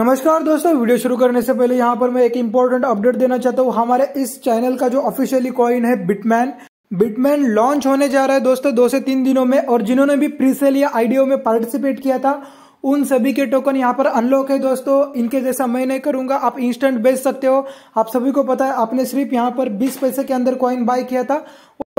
नमस्कार दोस्तों वीडियो शुरू करने से पहले यहाँ पर मैं एक इम्पोर्टेंट अपडेट देना चाहता हूँ हमारे इस चैनल का जो ऑफिशियली कॉइन है बिटमैन बिटमैन लॉन्च होने जा रहा है दोस्तों दो से तीन दिनों में और जिन्होंने भी प्रीसेल या आईडीओ में पार्टिसिपेट किया था उन सभी के टोकन यहाँ पर अनलॉक है दोस्तों इनके जैसा मैं नहीं करूंगा आप इंस्टेंट बेच सकते हो आप सभी को पता है आपने सिर्फ यहाँ पर बीस पैसे के अंदर कॉइन बाय किया था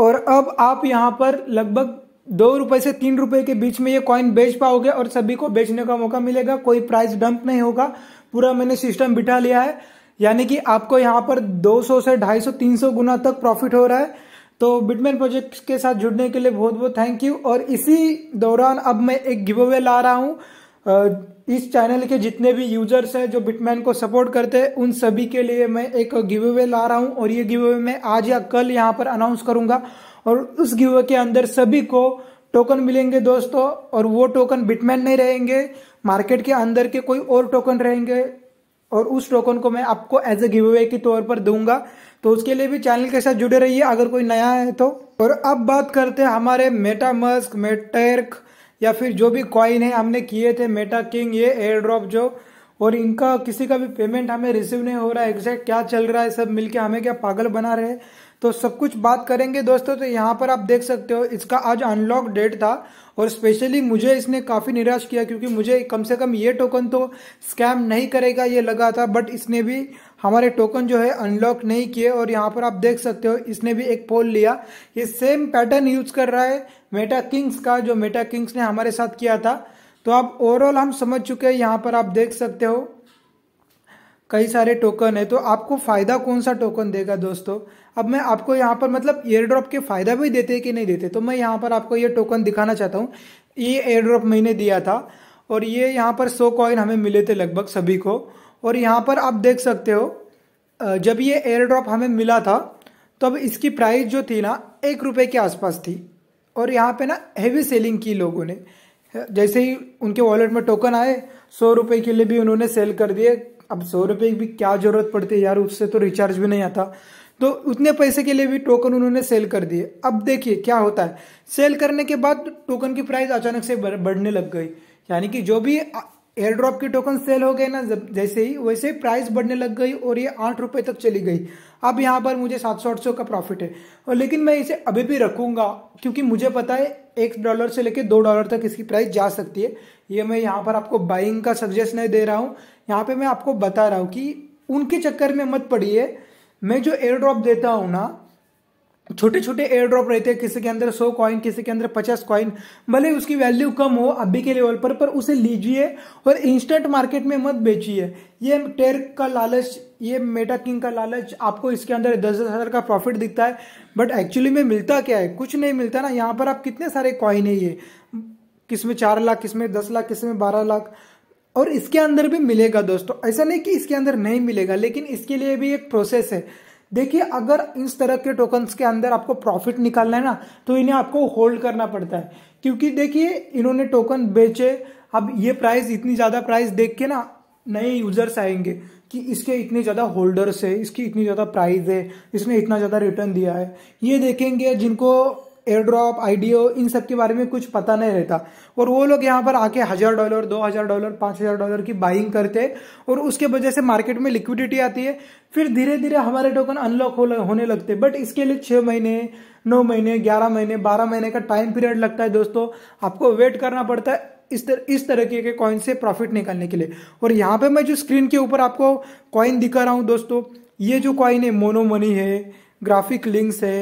और अब आप यहाँ पर लगभग दो रुपए से तीन रुपए के बीच में ये कॉइन बेच पाओगे और सभी को बेचने का मौका मिलेगा कोई प्राइस डंप नहीं होगा पूरा मैंने सिस्टम बिठा लिया है यानी कि आपको यहाँ पर 200 से 250 300 गुना तक प्रॉफिट हो रहा है तो बिटमेन प्रोजेक्ट के साथ जुड़ने के लिए बहुत बहुत थैंक यू और इसी दौरान अब मैं एक गिव अवे ला रहा हूँ इस चैनल के जितने भी यूजर्स हैं जो बिटमैन को सपोर्ट करते हैं उन सभी के लिए मैं एक गिव अवे ला रहा हूं और ये गिव अवे मैं आज या कल यहाँ पर अनाउंस करूंगा और उस गिव अवे के अंदर सभी को टोकन मिलेंगे दोस्तों और वो टोकन बिटमैन नहीं रहेंगे मार्केट के अंदर के कोई और टोकन रहेंगे और उस टोकन को मैं आपको एज ए गिव अवे के तौर पर दूंगा तो उसके लिए भी चैनल के साथ जुड़े रहिए अगर कोई नया है तो और अब बात करते हैं हमारे मेटामस्क मेटर्क या फिर जो भी कॉइन है हमने किए थे मेटा किंग ये एयर ड्रॉप जो और इनका किसी का भी पेमेंट हमें रिसीव नहीं हो रहा है एग्जैक्ट क्या चल रहा है सब मिलके हमें क्या पागल बना रहे हैं तो सब कुछ बात करेंगे दोस्तों तो यहाँ पर आप देख सकते हो इसका आज अनलॉक डेट था और स्पेशली मुझे इसने काफ़ी निराश किया क्योंकि मुझे कम से कम ये टोकन तो स्कैम नहीं करेगा ये लगा था बट इसने भी हमारे टोकन जो है अनलॉक नहीं किए और यहाँ पर आप देख सकते हो इसने भी एक पोल लिया ये सेम पैटर्न यूज कर रहा है मेटा किंग्स का जो मेटा किंग्स ने हमारे साथ किया था तो आप ओवरऑल हम समझ चुके हैं यहाँ पर आप देख सकते हो कई सारे टोकन है तो आपको फायदा कौन सा टोकन देगा दोस्तों अब मैं आपको यहाँ पर मतलब एयर ड्रॉप के फायदा भी देते कि नहीं देते तो मैं यहाँ पर आपको ये टोकन दिखाना चाहता हूँ ये एयर ड्रॉप मैंने दिया था और ये यहाँ पर सौ कॉइन हमें मिले थे लगभग सभी को और यहाँ पर आप देख सकते हो जब ये एयर ड्रॉप हमें मिला था तब इसकी प्राइस जो थी ना एक रुपये के आसपास थी और यहाँ पे ना हैवी सेलिंग की लोगों ने जैसे ही उनके वॉलेट में टोकन आए सौ रुपये के लिए भी उन्होंने सेल कर दिए अब सौ रुपये की भी क्या ज़रूरत पड़ती है यार उससे तो रिचार्ज भी नहीं आता तो उतने पैसे के लिए भी टोकन उन्होंने सेल कर दिए अब देखिए क्या होता है सेल करने के बाद टोकन की प्राइस अचानक से बढ़ने लग गई यानी कि जो भी एयर ड्रॉप के टोकन सेल हो गए ना जब जैसे ही वैसे प्राइस बढ़ने लग गई और ये आठ रुपये तक चली गई अब यहाँ पर मुझे सात सौ आठ सौ का प्रॉफिट है और लेकिन मैं इसे अभी भी रखूंगा क्योंकि मुझे पता है एक डॉलर से लेकर दो डॉलर तक इसकी प्राइस जा सकती है ये मैं यहाँ पर आपको बाइंग का सजेस्ट नहीं दे रहा हूँ यहाँ पर मैं आपको बता रहा हूँ कि उनके चक्कर में मत पड़िए मैं जो एयर ड्रॉप देता हूँ ना छोटे छोटे एयर ड्रॉप रहते हैं किसी के अंदर सौ कॉइन किसी के अंदर पचास कॉइन भले उसकी वैल्यू कम हो अभी के लेवल पर पर उसे लीजिए और इंस्टेंट मार्केट में मत बेचिए ये टेर का लालच ये मेटा किंग का लालच आपको इसके अंदर दस दस हज़ार का प्रॉफिट दिखता है बट एक्चुअली में मिलता क्या है कुछ नहीं मिलता ना यहाँ पर आप कितने सारे कॉइन है ये किस में चार लाख किस में दस लाख किस में बारह लाख और इसके अंदर भी मिलेगा दोस्तों ऐसा नहीं कि इसके अंदर नहीं मिलेगा लेकिन इसके लिए भी एक प्रोसेस है देखिए अगर इस तरह के टोकन्स के अंदर आपको प्रॉफिट निकालना है ना तो इन्हें आपको होल्ड करना पड़ता है क्योंकि देखिए इन्होंने टोकन बेचे अब ये प्राइस इतनी ज़्यादा प्राइस देख के ना नए यूजर्स आएंगे कि इसके इतने ज़्यादा होल्डर्स है इसकी इतनी ज़्यादा प्राइस है इसने इतना ज़्यादा रिटर्न दिया है ये देखेंगे जिनको एयरड्रॉप आईडीओ इन सब के बारे में कुछ पता नहीं रहता और वो लोग यहाँ पर आके हज़ार डॉलर दो हज़ार डॉलर पाँच हज़ार डॉलर की बाइंग करते हैं और उसके वजह से मार्केट में लिक्विडिटी आती है फिर धीरे धीरे हमारे टोकन अनलॉक हो, होने लगते बट इसके लिए छः महीने नौ महीने ग्यारह महीने बारह महीने का टाइम पीरियड लगता है दोस्तों आपको वेट करना पड़ता है इस तर, इस तरीके के कॉइन से प्रॉफिट निकालने के लिए और यहाँ पे मैं जो स्क्रीन के ऊपर आपको कॉइन दिखा रहा हूँ दोस्तों ये जो कॉइन है मोनो मनी है ग्राफिक लिंक्स है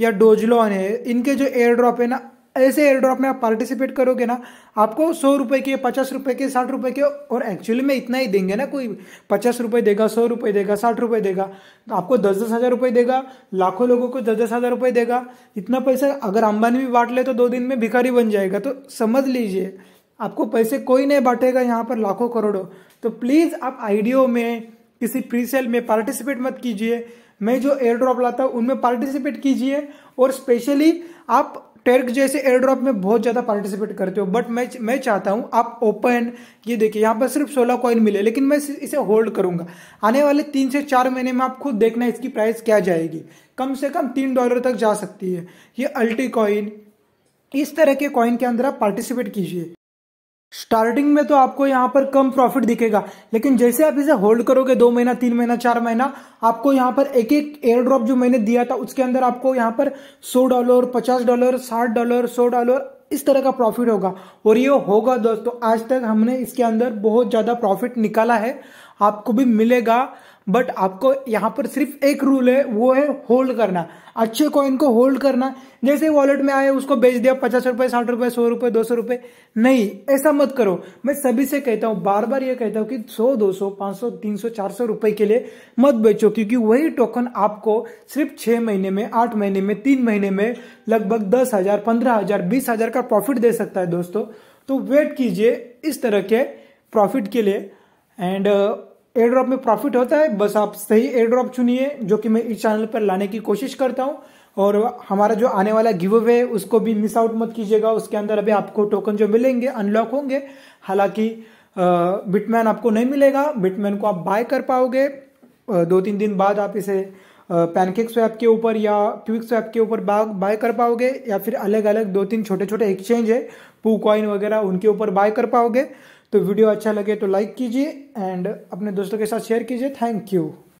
या डोजलॉन है इनके जो एयर ड्रॉप है ना ऐसे एयर ड्रॉप में आप पार्टिसिपेट करोगे ना आपको सौ रुपये के पचास रुपये के साठ रुपये के और एक्चुअली में इतना ही देंगे ना कोई पचास रुपये देगा सौ रुपये देगा साठ रुपये देगा तो आपको दस दस हज़ार रुपये देगा लाखों लोगों को दस दस हज़ार रुपये देगा इतना पैसा अगर अंबानी भी बांट ले तो दो दिन में भिखारी बन जाएगा तो समझ लीजिए आपको पैसे कोई नहीं बांटेगा यहाँ पर लाखों करोड़ों तो प्लीज़ आप आइडियो में किसी प्री सेल में पार्टिसिपेट मत कीजिए मैं जो एयर ड्रॉप लाता हूँ उनमें पार्टिसिपेट कीजिए और स्पेशली आप टर्क जैसे एयर ड्रॉप में बहुत ज़्यादा पार्टिसिपेट करते हो बट मैं मैं चाहता हूँ आप ओपन ये देखिए यहाँ पर सिर्फ सोलह कॉइन मिले लेकिन मैं इसे होल्ड करूँगा आने वाले तीन से चार महीने में आप खुद देखना इसकी प्राइस क्या जाएगी कम से कम तीन डॉलर तक जा सकती है ये अल्टी कॉइन इस तरह के कॉइन के अंदर आप पार्टिसिपेट कीजिए स्टार्टिंग में तो आपको यहाँ पर कम प्रॉफिट दिखेगा लेकिन जैसे आप इसे होल्ड करोगे दो महीना तीन महीना चार महीना आपको यहाँ पर एक एक एयर ड्रॉप जो मैंने दिया था उसके अंदर आपको यहाँ पर सौ डॉलर पचास डॉलर साठ डॉलर सौ डॉलर इस तरह का प्रॉफिट होगा और ये होगा दोस्तों आज तक हमने इसके अंदर बहुत ज़्यादा प्रॉफिट निकाला है आपको भी मिलेगा बट आपको यहाँ पर सिर्फ एक रूल है वो है होल्ड करना अच्छे कॉइन को होल्ड करना जैसे वॉलेट में आए उसको बेच दिया पचास रुपए साठ रुपए सौ रुपए दो सौ रुपए नहीं ऐसा मत करो मैं सभी से कहता हूँ बार बार ये कहता हूँ कि सौ दो सौ पांच सौ तीन सौ चार सौ रुपए के लिए मत बेचो क्योंकि वही टोकन आपको सिर्फ छह महीने में आठ महीने में तीन महीने में लगभग दस हजार पंद्रह हजार बीस हजार का प्रॉफिट दे सकता है दोस्तों तो वेट कीजिए इस तरह के प्रॉफिट के लिए एंड एयर ड्रॉप में प्रॉफिट होता है बस आप सही एयर ड्रॉप चुनिए जो कि मैं इस चैनल पर लाने की कोशिश करता हूँ और हमारा जो आने वाला गिव अवे है उसको भी मिस आउट मत कीजिएगा उसके अंदर अभी आपको टोकन जो मिलेंगे अनलॉक होंगे हालांकि बिटमैन आपको नहीं मिलेगा बिटमैन को आप बाय कर पाओगे दो तीन दिन बाद आप इसे पैनकेक स्वैप के ऊपर या क्विक स्वैप के ऊपर बाय कर पाओगे या फिर अलग अलग दो तीन छोटे छोटे एक्सचेंज है पू कॉइन वगैरह उनके ऊपर बाय कर पाओगे तो वीडियो अच्छा लगे तो लाइक कीजिए एंड अपने दोस्तों के साथ शेयर कीजिए थैंक यू